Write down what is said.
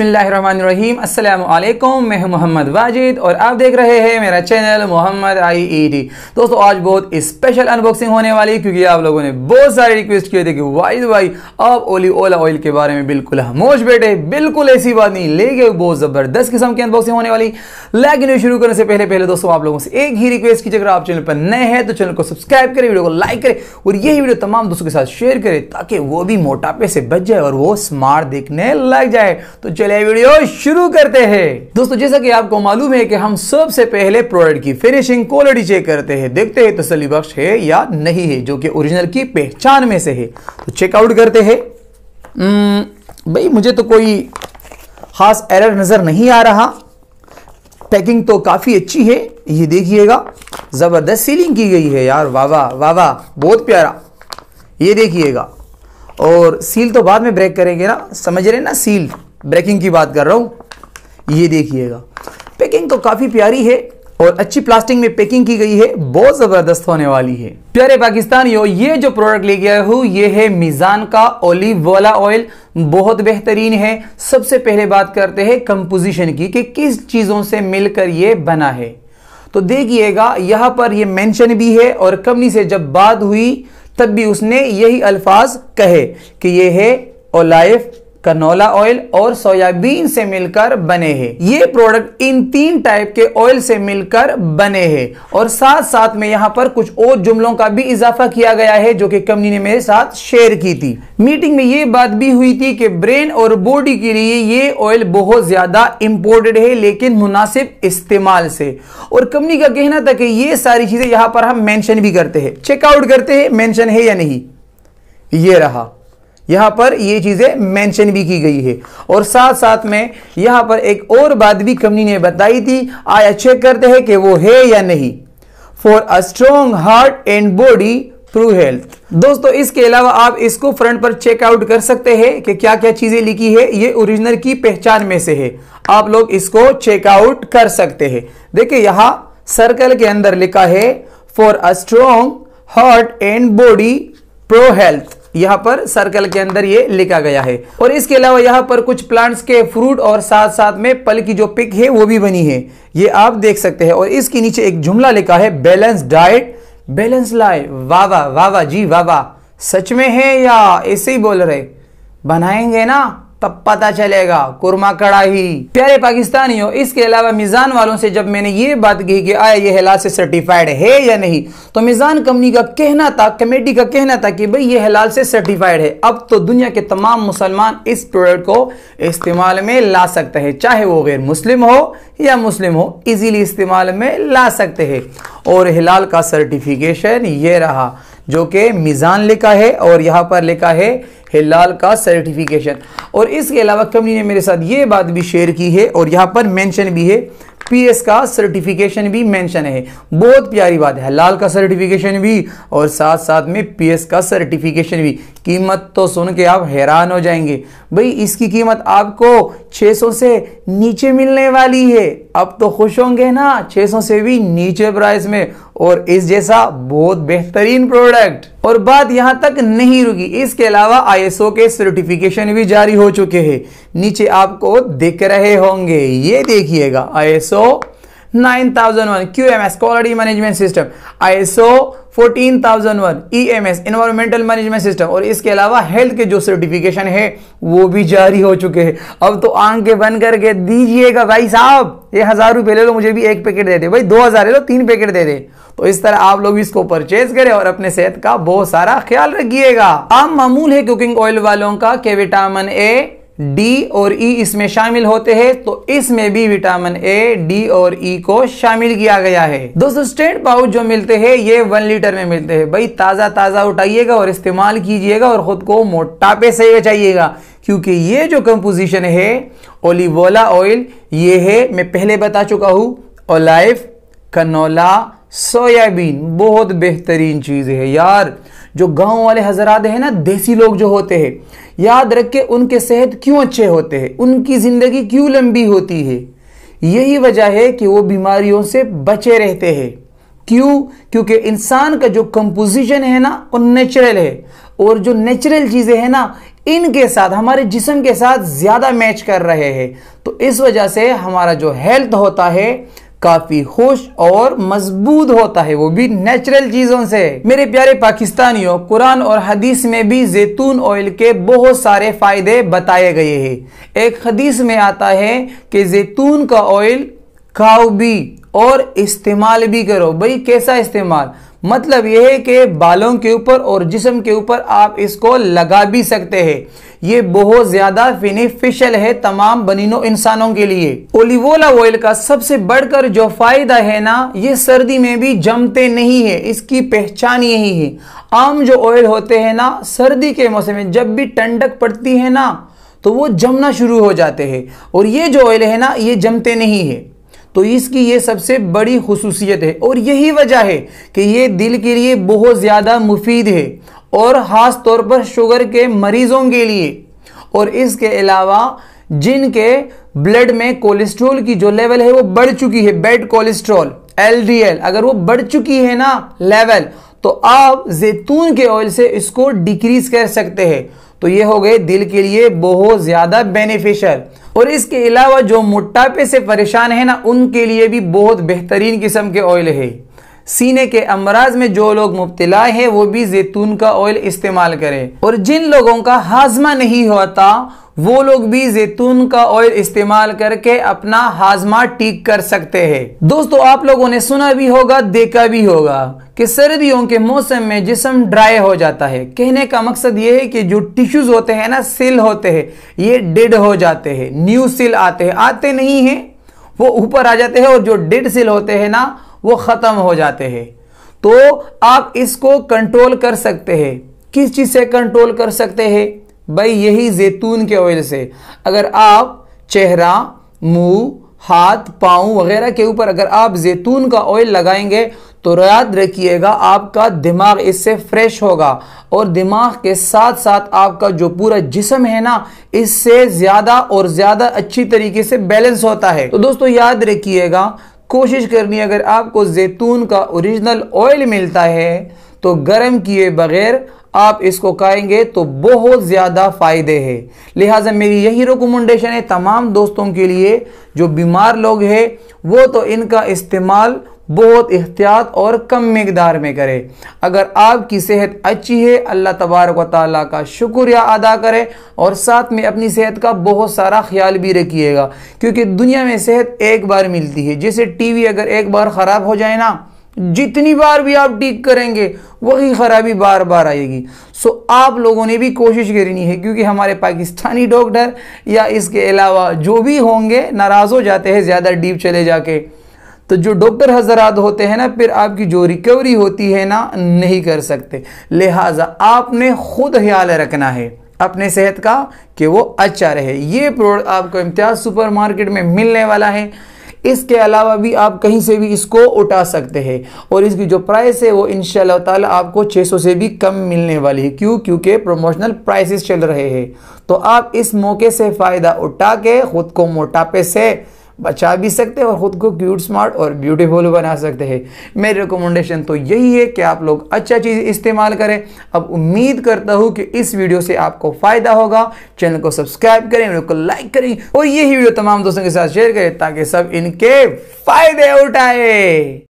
बसमीम अल्लाम मैं हूं मोहम्मद वाजिद और आप देख रहे हैं मेरा channel Mohammad I E D दोस्तों आज बहुत स्पेशल अनबॉक्सिंग होने वाली है क्योंकि आप लोगों ने बहुत सारे रिक्वेस्ट किए थे कि वाइज भाई आप ओली ओला ऑयल के बारे में बिल्कुल हमोश बैठे बिल्कुल ऐसी बात नहीं ले गए बहुत ज़बरदस्त किस्म की अनबॉक्सिंग होने वाली लेकिन शुरू करने से पहले पहले दोस्तों आप लोगों से एक ही रिक्वेस्ट कीजिए अगर आप चैनल पर नए हैं तो चैनल को सब्सक्राइब करें वीडियो को लाइक करें और यही वीडियो तमाम दोस्तों के साथ शेयर करें ताकि वो भी मोटापे से बच जाए और वो स्मार्ट देखने लग जाए तो चले वीडियो शुरू करते हैं दोस्तों जैसा कि आपको मालूम है कि हम सबसे पहले प्रोडक्ट की फिनिशिंग क्वालिटी चेक करते हैं देखते हैं तसली बख्श है या नहीं है जो कि ओरिजिनल की पहचान में से है तो चेकआउट करते हैं हम्म, भाई मुझे तो कोई खास एरर नज़र नहीं आ रहा पैकिंग तो काफ़ी अच्छी है ये देखिएगा ज़बरदस्त सीलिंग की गई है यार वाह वाह वाह वाह बहुत प्यारा ये देखिएगा और सील तो बाद में ब्रेक करेंगे ना समझ रहे ना सील ब्रेकिंग की बात कर रहा हूं ये देखिएगा पैकिंग तो काफ़ी प्यारी है और अच्छी प्लास्टिक में पैकिंग की गई है बहुत ज़बरदस्त होने वाली है प्यारे पाकिस्तानियों ये जो प्रोडक्ट ले गया हूं ये है मिज़ान का ओलिव वाला ऑयल बहुत बेहतरीन है सबसे पहले बात करते हैं कंपोजिशन की कि किस चीज़ों से मिलकर ये बना है तो देखिएगा यहां पर ये मेंशन भी है और कंपनी से जब बात हुई तब भी उसने यही अल्फाज कहे कि यह है ओलाइफ कनोला ऑयल और सोयाबीन से मिलकर बने हैं ये प्रोडक्ट इन तीन टाइप के ऑयल से मिलकर बने हैं और साथ साथ में यहाँ पर कुछ और जुमलों का भी इजाफा किया गया है जो कि कंपनी ने मेरे साथ शेयर की थी मीटिंग में ये बात भी हुई थी कि ब्रेन और बॉडी के लिए ये ऑयल बहुत ज्यादा इंपोर्टेड है लेकिन मुनासिब इस्तेमाल से और कंपनी का कहना था कि ये सारी चीजें यहाँ पर हम मैंशन भी करते हैं चेकआउट करते हैं मैंशन है या नहीं ये रहा यहां पर ये चीज़ें मेंशन भी की गई है और साथ साथ में यहां पर एक और बात भी कंपनी ने बताई थी आया चेक करते हैं कि वो है या नहीं for a strong heart and body through health दोस्तों इसके अलावा आप इसको फ्रंट पर चेकआउट कर सकते हैं कि क्या क्या चीजें लिखी है ये ओरिजिनल की पहचान में से है आप लोग इसको चेकआउट कर सकते हैं देखिए यहां सर्कल के अंदर लिखा है for a strong heart and body pro health यहाँ पर सर्कल के अंदर ये लिखा गया है और इसके अलावा यहाँ पर कुछ प्लांट्स के फ्रूट और साथ साथ में पल की जो पिक है वो भी बनी है ये आप देख सकते हैं और इसके नीचे एक जुमला लिखा है बैलेंस डाइट बैलेंस लाए वाह वाह वाह जी वाह वाह सच में है या ऐसे ही बोल रहे बनाएंगे ना तब पता चलेगा कुरमा कड़ाही प्यारे पाकिस्तानियों इसके अलावा मिज़ान वालों से जब मैंने ये बात की कि आया ये हिला से सर्टिफाइड है या नहीं तो मिज़ान कंपनी का कहना था कमेटी का कहना था कि भाई ये हिलाल से सर्टिफाइड है अब तो दुनिया के तमाम मुसलमान इस प्रोडक्ट को इस्तेमाल में ला सकते हैं चाहे वो गैर मुस्लिम हो या मुस्लिम हो इजीली इस्तेमाल में ला सकते हैं और हिलाल का सर्टिफिकेशन ये रहा जो कि मिज़ान लिखा है और यहाँ पर लिखा है हिलाल का सर्टिफिकेशन और इसके अलावा कंपनी ने मेरे साथ ये बात भी शेयर की है और यहाँ पर मेंशन भी है पीएस का सर्टिफिकेशन भी मेंशन है बहुत प्यारी बात है हिलाल का सर्टिफिकेशन भी और साथ साथ में पीएस का सर्टिफिकेशन भी कीमत तो सुन के आप हैरान हो जाएंगे भाई इसकी कीमत आपको 600 से नीचे मिलने वाली है अब तो खुश होंगे ना 600 से भी नीचे प्राइस में और इस जैसा बहुत बेहतरीन प्रोडक्ट और बात यहां तक नहीं रुकी इसके अलावा आईएसओ के सर्टिफिकेशन भी जारी हो चुके हैं नीचे आपको दिख रहे होंगे ये देखिएगा ISO 9001 QMS Quality Management System ISO 14001 EMS Environmental Management System और इसके अलावा हेल्थ के जो सर्टिफिकेशन है वो भी जारी हो चुके हैं अब तो आंखें बंद करके दीजिएगा भाई साहब ये हजार रुपए ले लो मुझे भी एक पैकेट दे दे भाई दो हजार ले लो तीन पैकेट दे दे तो इस तरह आप लोग इसको परचेज करें और अपने सेहत का बहुत सारा ख्याल रखिएगा आम मामूल है कुकिंग ऑयल वालों का के विटामिन ए डी और ई e इसमें शामिल होते हैं तो इसमें भी विटामिन ए डी और ई e को शामिल किया गया है दोस्तों स्टेट पाउच जो मिलते हैं ये वन लीटर में मिलते हैं भाई ताज़ा ताज़ा उठाइएगा और इस्तेमाल कीजिएगा और ख़ुद को मोटापे से बचाइएगा क्योंकि ये जो कंपोजिशन है ओलिवोला ऑयल ये है मैं पहले बता चुका हूं ओलाइफ कनोला सोयाबीन बहुत बेहतरीन चीज़ है यार जो गांव वाले हजरात हैं ना देसी लोग जो होते हैं याद रख के उनके सेहत क्यों अच्छे होते हैं उनकी ज़िंदगी क्यों लंबी होती है यही वजह है कि वो बीमारियों से बचे रहते हैं क्यों क्योंकि इंसान का जो कंपोजिशन है ना वो नेचुरल है और जो नेचुरल चीज़ें हैं ना इनके साथ हमारे जिसम के साथ ज़्यादा मैच कर रहे हैं तो इस वजह से हमारा जो हेल्थ होता है काफी खुश और मजबूत होता है वो भी नेचुरल चीजों से मेरे प्यारे पाकिस्तानियों कुरान और हदीस में भी जैतून ऑयल के बहुत सारे फायदे बताए गए हैं एक हदीस में आता है कि जैतून का ऑयल खाओ भी और इस्तेमाल भी करो भाई कैसा इस्तेमाल मतलब यह है कि बालों के ऊपर और जिसम के ऊपर आप इसको लगा भी सकते हैं ये बहुत ज़्यादा बेनिफिशियल है तमाम बनिनो इंसानों के लिए ओलिवोला ऑयल का सबसे बढ़कर जो फ़ायदा है ना ये सर्दी में भी जमते नहीं है इसकी पहचान यही है आम जो ऑयल होते हैं ना सर्दी के मौसम में जब भी ठंडक पड़ती है ना तो वो जमना शुरू हो जाते हैं और ये जो ऑयल है ना ये जमते नहीं है तो इसकी ये सबसे बड़ी खसूसियत है और यही वजह है कि ये दिल के लिए बहुत ज़्यादा मुफीद है और ख़ास तौर पर शुगर के मरीज़ों के लिए और इसके अलावा जिनके ब्लड में कोलेस्ट्रॉल की जो लेवल है वो बढ़ चुकी है बेड कोलेस्ट्रॉल एलडीएल अगर वो बढ़ चुकी है ना लेवल तो आप जैतून के ऑयल से इसको डिक्रीज कर सकते हैं तो ये हो गए दिल के लिए बहुत ज़्यादा बेनिफिशियल और इसके अलावा जो मोटापे से परेशान है ना उनके लिए भी बहुत बेहतरीन किस्म के ऑयल है सीने के अमराज में जो लोग मुबतला है वो भी जैतून का ऑयल इस्तेमाल करें और जिन लोगों का हाजमा नहीं होता वो लोग भी जैतून का ऑयल इस्तेमाल करके अपना हाजमा ठीक कर सकते हैं दोस्तों आप लोगों ने सुना भी होगा देखा भी होगा कि सर्दियों के मौसम में जिसम ड्राई हो जाता है कहने का मकसद ये है कि जो टिश्यूज होते हैं ना सिल होते हैं ये डेड हो जाते हैं न्यू सिल आते हैं आते नहीं है वो ऊपर आ जाते हैं और जो डेड सिल होते हैं ना वो ख़त्म हो जाते हैं तो आप इसको कंट्रोल कर सकते हैं किस चीज़ से कंट्रोल कर सकते हैं भाई यही जैतून के ऑयल से अगर आप चेहरा मुंह हाथ पाँव वगैरह के ऊपर अगर आप जैतून का ऑयल लगाएंगे तो याद रखिएगा आपका दिमाग इससे फ्रेश होगा और दिमाग के साथ साथ आपका जो पूरा जिसम है ना इससे ज़्यादा और ज़्यादा अच्छी तरीके से बैलेंस होता है तो दोस्तों याद रखिएगा कोशिश करनी अगर आपको जैतून का ओरिजिनल ऑयल मिलता है तो गर्म किए बगैर आप इसको खाएंगे तो बहुत ज़्यादा फ़ायदे है लिहाजा मेरी यही रिकमेंडेशन है तमाम दोस्तों के लिए जो बीमार लोग हैं वो तो इनका इस्तेमाल बहुत एहतियात और कम मकदार में करें अगर आपकी सेहत अच्छी है अल्लाह तबारक व ताली का शुक्रिया अदा करें और साथ में अपनी सेहत का बहुत सारा ख्याल भी रखिएगा क्योंकि दुनिया में सेहत एक बार मिलती है जैसे टीवी अगर एक बार ख़राब हो जाए ना जितनी बार भी आप ठीक करेंगे वही खराबी बार बार आएगी सो आप लोगों ने भी कोशिश करनी है क्योंकि हमारे पाकिस्तानी डॉक्टर या इसके अलावा जो भी होंगे नाराज़ हो जाते हैं ज़्यादा डीप चले जाके तो जो डॉक्टर हजरात होते हैं ना फिर आपकी जो रिकवरी होती है ना नहीं कर सकते लिहाजा आपने खुद ख्याल रखना है अपने सेहत का कि वो अच्छा रहे ये प्रोडक्ट आपको इम्तियाज सुपरमार्केट में मिलने वाला है इसके अलावा भी आप कहीं से भी इसको उठा सकते हैं और इसकी जो प्राइस है वो इन ताला आपको 600 से भी कम मिलने वाली है क्यों क्योंकि प्रमोशनल प्राइसेस चल रहे हैं तो आप इस मौके से फ़ायदा उठा के ख़ुद को मोटापे से बचा भी सकते हैं और ख़ुद को क्यूट स्मार्ट और ब्यूटीफुल बना सकते हैं मेरी रिकमेंडेशन तो यही है कि आप लोग अच्छा चीज़ इस्तेमाल करें अब उम्मीद करता हूँ कि इस वीडियो से आपको फ़ायदा होगा चैनल को सब्सक्राइब करें वीडियो को लाइक करें और यही वीडियो तमाम दोस्तों के साथ शेयर करें ताकि सब इनके फ़ायदे उठाए